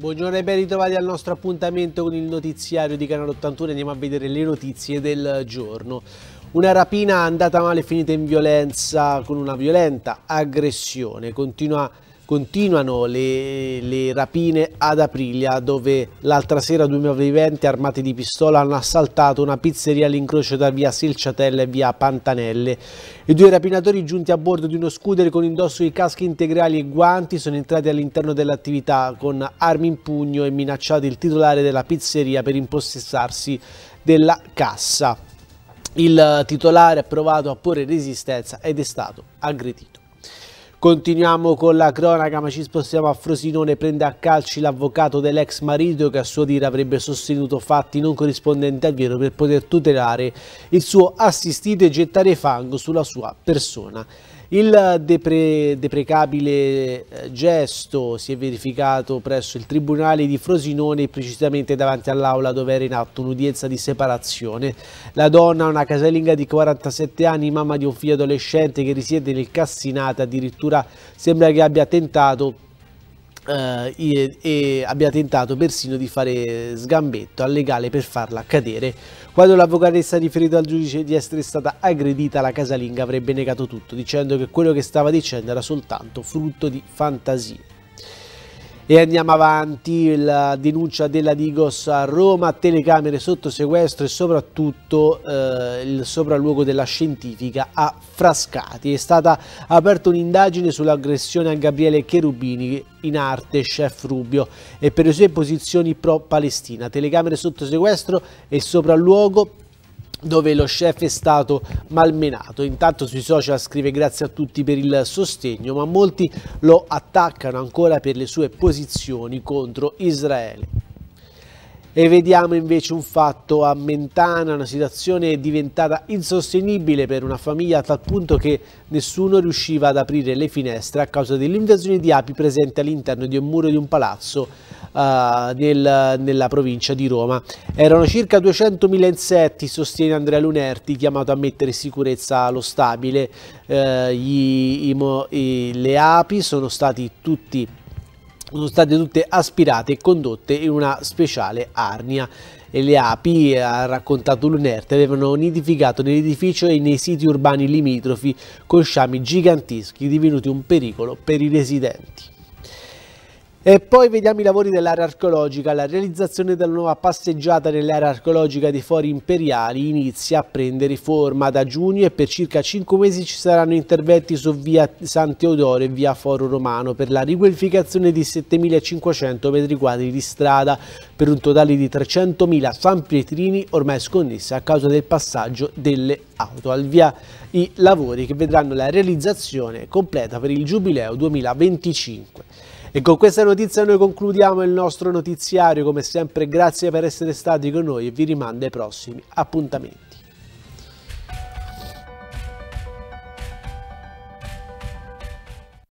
Buongiorno e ben ritrovati al nostro appuntamento con il notiziario di Canale 81. Andiamo a vedere le notizie del giorno. Una rapina andata male e finita in violenza con una violenta aggressione. Continua Continuano le, le rapine ad Aprilia dove l'altra sera due malviventi armati di pistola hanno assaltato una pizzeria all'incrocio da via Silciatella e via Pantanelle. I due rapinatori giunti a bordo di uno scooter con indosso di caschi integrali e guanti sono entrati all'interno dell'attività con armi in pugno e minacciati il titolare della pizzeria per impossessarsi della cassa. Il titolare ha provato a porre resistenza ed è stato aggredito. Continuiamo con la cronaca ma ci spostiamo a Frosinone, prende a calci l'avvocato dell'ex marito che a suo dire avrebbe sostenuto fatti non corrispondenti al vero per poter tutelare il suo assistito e gettare fango sulla sua persona. Il depre, deprecabile eh, gesto si è verificato presso il Tribunale di Frosinone, precisamente davanti all'aula dove era in atto un'udienza di separazione. La donna, una casalinga di 47 anni, mamma di un figlio adolescente che risiede nel Cassinata, addirittura addirittura sembra che abbia tentato eh, e, e, abbia tentato persino di fare sgambetto al legale per farla cadere. Quando l'avvocatessa ha riferito al giudice di essere stata aggredita, la casalinga avrebbe negato tutto, dicendo che quello che stava dicendo era soltanto frutto di fantasie. E andiamo avanti, la eh, denuncia della Digos a Roma, telecamere sotto sequestro e soprattutto eh, il sopralluogo della scientifica a Frascati. È stata aperta un'indagine sull'aggressione a Gabriele Cherubini in arte chef Rubio e per le sue posizioni pro-Palestina. Telecamere sotto sequestro e sopralluogo dove lo chef è stato malmenato. Intanto sui social scrive grazie a tutti per il sostegno, ma molti lo attaccano ancora per le sue posizioni contro Israele e vediamo invece un fatto a Mentana, una situazione diventata insostenibile per una famiglia a tal punto che nessuno riusciva ad aprire le finestre a causa dell'invasione di api presente all'interno di un muro di un palazzo uh, nel, nella provincia di Roma. Erano circa 200.000 insetti, sostiene Andrea Lunerti, chiamato a mettere in sicurezza lo stabile. Uh, gli, i, i, le api sono stati tutti sono state tutte aspirate e condotte in una speciale arnia e le api, ha raccontato l'UNERT, avevano nidificato nell'edificio e nei siti urbani limitrofi con sciami giganteschi divenuti un pericolo per i residenti. E poi vediamo i lavori dell'area archeologica. La realizzazione della nuova passeggiata nell'area archeologica dei Fori Imperiali inizia a prendere forma da giugno e per circa 5 mesi ci saranno interventi su via San Teodoro e via Foro Romano per la riqualificazione di 7.500 m2 di strada per un totale di 300.000 San Pietrini ormai sconnesse a causa del passaggio delle auto. Al via i lavori che vedranno la realizzazione completa per il Giubileo 2025. E con questa notizia noi concludiamo il nostro notiziario, come sempre grazie per essere stati con noi e vi rimando ai prossimi appuntamenti.